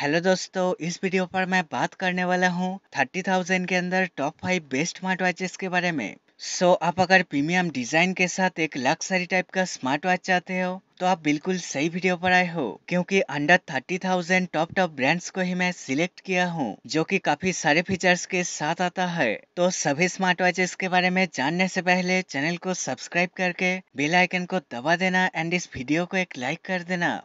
hello दोस्तों इस video पर मैं बात करने वाला हूँ थर्टी थाउजेंड के अंदर top five best smart watches के बारे में सो so, आप अगर प्रीमियम डिजाइन के साथ एक लक्सरी टाइप का स्मार्ट वॉच चाहते हो तो आप बिल्कुल सही वीडियो पर आए हो क्योंकि under thirty thousand top top brands को ही मैं सिलेक्ट किया हूँ जो कि काफी सारे फीचर्स के साथ आता है तो सभी स्मार्ट वॉचेस के बारे में जानने से पहले चैनल को सब्सक्राइब करके बेल आइकन को दबा देना एंड इस वीडियो को एक लाइक कर देना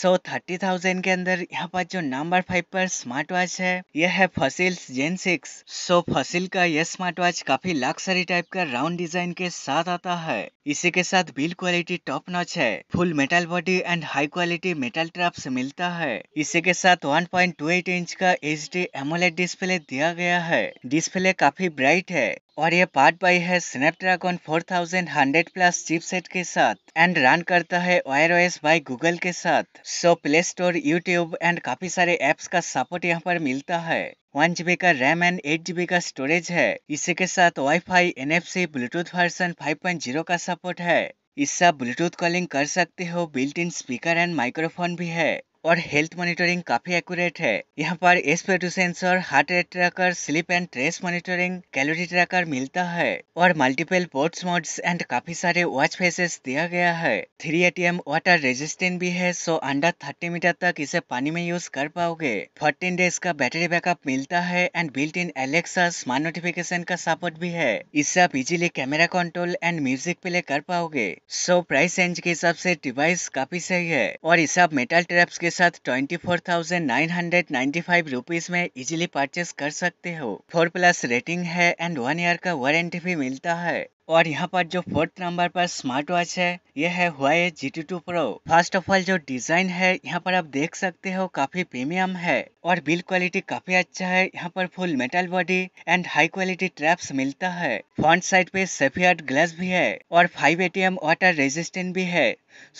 सौ थर्टी थाउजेंड के अंदर यहाँ पर जो नंबर फाइव पर स्मार्ट वॉच है यह है फसिल जेन सिक्स सो फसिल का यह स्मार्ट वॉच काफी लक्सरी टाइप का राउंड डिजाइन के साथ आता है इसी के साथ बिल क्वालिटी टॉप नॉच है full metal body and high quality metal straps मिलता है इसी के साथ 1.28 इंच का एच डी एमोलेट डिस्प्ले दिया गया है डिस्प्ले काफी ब्राइट है और ये पार्ट बाई है स्नैपड्रैगन 4100 प्लस चिपसेट के साथ एंड रन करता है वायर ओएस बाई गूगल के साथ so play store YouTube and काफी सारे एप्स का सपोर्ट यहाँ पर मिलता है वन जीबी का रैम एंड एट जीबी का स्टोरेज है इसी के साथ वाईफाई एनएफसी ब्लूटूथ वर्सन 5.0 का सपोर्ट है इससे ब्लूटूथ कॉलिंग कर सकते हो built in speaker and microphone भी है और हेल्थ मॉनिटरिंग काफी एक्यूरेट है यहाँ पर SpO two sensor heart rate tracker sleep and stress monitoring calorie tracker मिलता है और मल्टीपल पोर्ट्स मोड्स एंड काफी सारे वॉच फेसेस दिया गया है थ्री एटीएम वाटर रेजिस्टेंट भी है सो अंडर थर्टी मीटर तक इसे पानी में यूज कर पाओगे फोर्टीन डेज का बैटरी बैकअप मिलता है and built in Alexa smart notification का सपोर्ट भी है इससे आप easily camera control and music play कर पाओगे सो प्राइस रेंज के हिसाब से डिवाइस काफी सही है और इसे आप मेटल ट्रैप्स के साथ twenty four thousand nine hundred rupees में इजीली परचेस कर सकते हो फोर प्लस रेटिंग है एंड वन ईयर का वारंटी भी मिलता है और यहाँ पर जो फोर्थ नंबर पर स्मार्ट वॉच है यह है Huawei G T two pro first of all जो डिजाइन है यहाँ पर आप देख सकते हो काफी प्रीमियम है और बिल्ड क्वालिटी काफी अच्छा है यहाँ पर full metal body and high quality straps मिलता है फ्रंट साइड पे सेफियर ग्लास भी है और फाइव एटीएम वाटर रेजिस्टेंट भी है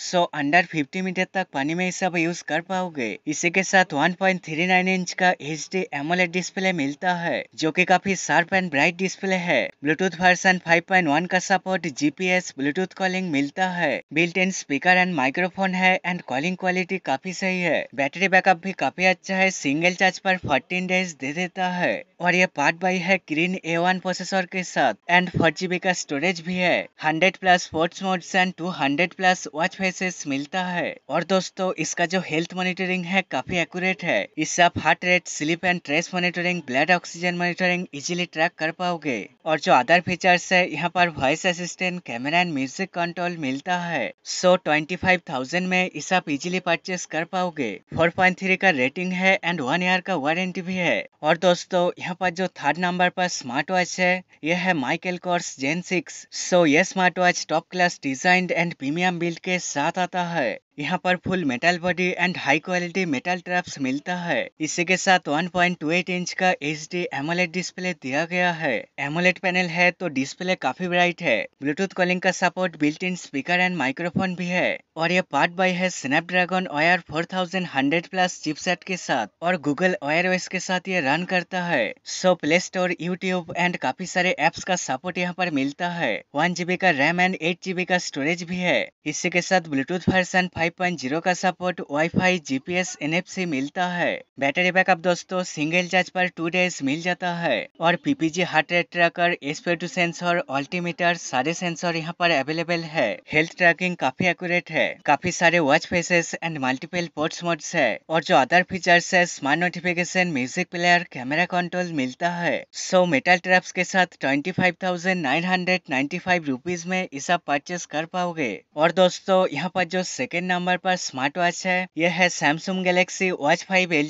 सो अंडर फिफ्टी मीटर तक पानी में सब यूज कर पाओगे इसी के साथ 1.39 इंच का एच डी एमोलेट डिस्प्ले मिलता है जो कि काफी शार्प एंड ब्राइट डिस्प्ले है ब्लूटूथ वर्सन 5.1 का सपोर्ट जीपीएस ब्लूटूथ कॉलिंग मिलता है built in speaker and microphone है एंड कॉलिंग क्वालिटी काफी सही है बैटरी बैकअप भी काफी अच्छा है सिंगल चार्ज पर फोर्टीन डेज दे देता है और ये पार्ट बाई है ग्रीन ए वन प्रोसेसर के साथ एंड फोर जीबी का स्टोरेज भी है hundred plus sports modes and two hundred plus watch पांच फेसेस मिलता है और दोस्तों इसका जो हेल्थ मॉनिटरिंग है काफी एक्यूरेट है इससे आप heart rate sleep and stress monitoring blood oxygen monitoring easily track कर पाओगे और जो अदर फीचर्स है यहाँ पर voice assistant camera and music control मिलता है सो ट्वेंटी फाइव थाउजेंड में इसे आप इजिली परचेस कर पाओगे फोर पॉइंट थ्री का रेटिंग है एंड वन ईयर का वारंटी भी है और दोस्तों यहाँ पर जो थर्ड नंबर पर स्मार्ट वॉच है यह है Michael Kors Gen six so यह smart watch top class design and premium build के साथ आता है यहाँ पर full metal body and high quality metal straps मिलता है इसी के साथ 1.28 इंच का एच डी एमोलेट डिस्प्ले दिया गया है एमोलेट पैनल है तो डिस्प्ले काफी ब्राइट है ब्लूटूथ कॉलिंग का support built in speaker and microphone भी है और यह पार्ट बाई है स्नैपड्रैगन वायर 4100 प्लस चिपसेट के साथ और गूगल वेस के साथ ये रन करता है so play store YouTube and काफी सारे एप्स का सपोर्ट यहाँ पर मिलता है वन जीबी का रैम एंड एट जीबी का स्टोरेज भी है इसी के साथ ब्लूटूथ वर्सन फाइव 5.0 का सपोर्ट वाईफाई जीपीएस एनएफसी मिलता है बैटरी बैकअप दोस्तों सिंगल चार्ज पर टू डेज मिल जाता है और PPG heart rate tracker SpO two sensor altimeter सारे सेंसर यहाँ पर अवेलेबल है हेल्थ ट्रैकिंग काफी एक्यूरेट है काफी सारे watch faces and multiple sports modes है और जो अदर फीचर्स है smart notification music player camera control मिलता है सो मेटल ट्रैप्स के साथ twenty five thousand nine hundred five में इसे परचेस कर पाओगे और दोस्तों यहाँ पर जो सेकेंड नंबर पर स्मार्ट वॉच है यह है Samsung Galaxy Watch five L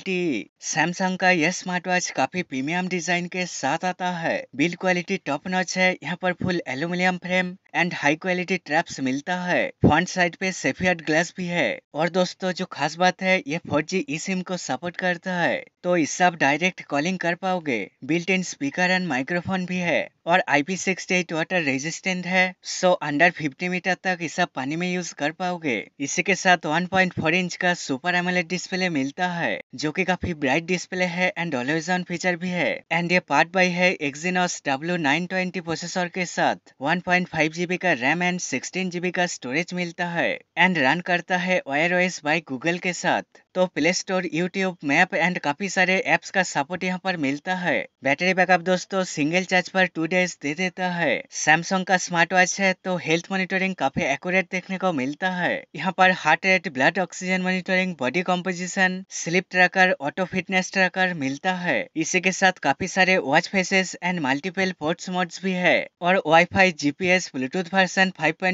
Samsung का यह स्मार्ट वॉच काफी प्रीमियम डिजाइन के साथ आता है बिल्ड क्वालिटी टॉप नॉच है यहाँ पर full aluminium frame and high quality straps मिलता है फ्रंट साइड पे सेफियर ग्लास भी है और दोस्तों जो खास बात है ये फोर जी ई सिम को सपोर्ट करता है तो इससे आप डायरेक्ट कॉलिंग कर पाओगे built in speaker and microphone भी है और IP68 वाटर रेजिस्टेंट है सो अंडर 50 मीटर तक इस पानी में यूज कर पाओगे इसी के साथ 1.4 इंच का सुपर एमोलेड डिस्प्ले मिलता है जो कि काफी ब्राइट डिस्प्ले है एंड ऑलवेज ऑन फीचर भी है एंड ये पार्ट बाई है एक्सिनोस W920 प्रोसेसर के साथ 1.5 जीबी का रैम एंड 16 जीबी का स्टोरेज मिलता है एंड रन करता है वायर ओएस बाई गूगल के साथ तो play store YouTube map and काफी सारे एप्स का सपोर्ट यहाँ पर मिलता है बैटरी बैकअप दोस्तों सिंगल चार्ज पर टू डे फीचर्स दे देता है सैमसंग का स्मार्ट वॉच है तो हेल्थ मॉनिटरिंग काफी एक्यूरेट देखने को मिलता है यहाँ पर heart rate blood oxygen monitoring body composition sleep tracker auto fitness tracker मिलता है इसी के साथ काफी सारे watch faces and multiple sports modes भी है और WiFi GPS Bluetooth version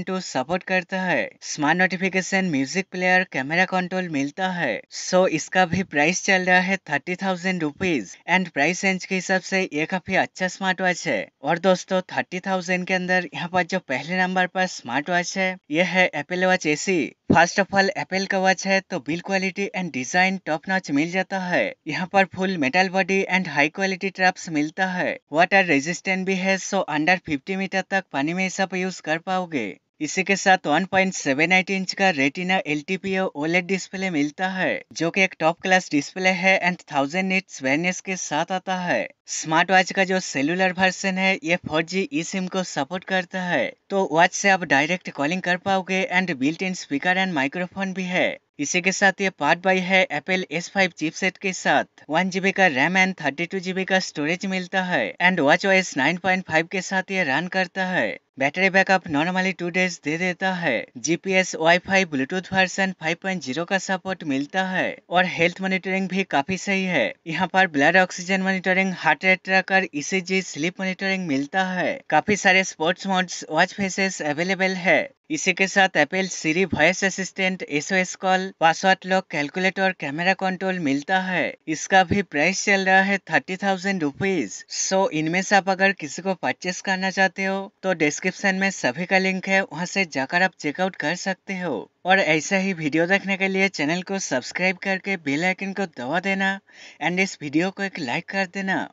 two support करता है smart notification music player camera control मिलता है सो so, इसका भी प्राइस चल रहा है thirty thousand rupees and price range के हिसाब से ये काफी अच्छा स्मार्ट वॉच है और और दोस्तों थर्टी थाउजेंड के अंदर यहाँ पर जो पहले नंबर पर स्मार्ट वॉच है ये है Apple Watch SE first of all Apple का वॉच है तो build quality and design top notch मिल जाता है यहाँ पर full metal body and high quality straps मिलता है वाटर रेजिस्टेंट भी है सो अंडर 50 मीटर तक पानी में सब यूज कर पाओगे इसी के साथ 1.78 इंच का रेटिना एल ओलेड डिस्प्ले मिलता है जो कि एक टॉप क्लास डिस्प्ले है एंड थाउजेंड निट स्वेरनेस के साथ आता है स्मार्ट वॉच का जो सेलुलर वर्सन है ये फोर जी ई सिम को सपोर्ट करता है तो वॉच से आप डायरेक्ट कॉलिंग कर पाओगे and built in speaker and microphone भी है इसी के साथ ये पार्ट बाई है एपल एस फाइव चिपसेट के साथ वन जीबी का RAM and thirty two GB का स्टोरेज मिलता है and watch O S nine point five के साथ ये रन करता है battery backup normally two days दे देता है जीपीएस वाईफाई ब्लूटूथ वर्सन 5.0 का सपोर्ट मिलता है और हेल्थ मॉनिटरिंग भी काफी सही है यहाँ पर blood oxygen monitoring heart rate tracker इसी स्लीप मॉनिटरिंग मिलता है काफी सारे sports modes watch faces available है इसी के साथ Apple Siri voice assistant S call password lock calculator camera control मिलता है इसका भी प्राइस चल रहा है थर्टी थाउजेंड रुपीज सो इनमें से आप अगर किसी को परचेस करना चाहते हो तो डेस्क डिस्क्रिप्शन में सभी का लिंक है वहाँ से जाकर आप चेकआउट कर सकते हो और ऐसा ही वीडियो देखने के लिए चैनल को सब्सक्राइब करके बेल आइकन को दबा देना एंड इस वीडियो को एक लाइक कर देना